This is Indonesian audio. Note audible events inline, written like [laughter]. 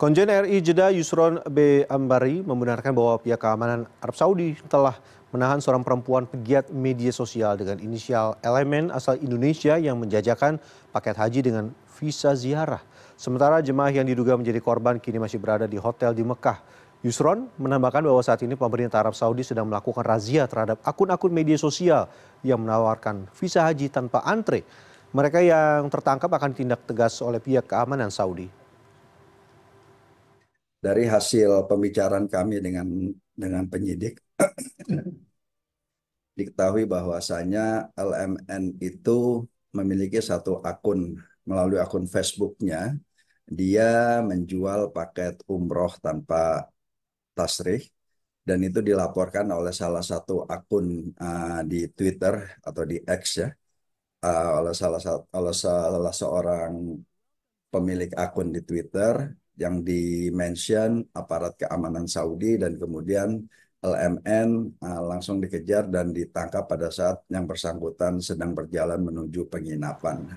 Konjen RI Jeddah Yusron B. Ambari membenarkan bahwa pihak keamanan Arab Saudi telah menahan seorang perempuan pegiat media sosial dengan inisial elemen asal Indonesia yang menjajakan paket haji dengan visa ziarah. Sementara jemaah yang diduga menjadi korban kini masih berada di hotel di Mekah. Yusron menambahkan bahwa saat ini pemerintah Arab Saudi sedang melakukan razia terhadap akun-akun media sosial yang menawarkan visa haji tanpa antre. Mereka yang tertangkap akan tindak tegas oleh pihak keamanan Saudi dari hasil pembicaraan kami dengan dengan penyidik [clears throat] diketahui bahwasanya LMN itu memiliki satu akun melalui akun Facebooknya dia menjual paket umroh tanpa tasrih dan itu dilaporkan oleh salah satu akun uh, di Twitter atau di X ya uh, oleh salah oleh salah seorang pemilik akun di Twitter yang dimention aparat keamanan Saudi dan kemudian LMN uh, eh, langsung dikejar dan ditangkap pada saat yang bersangkutan sedang berjalan menuju penginapan.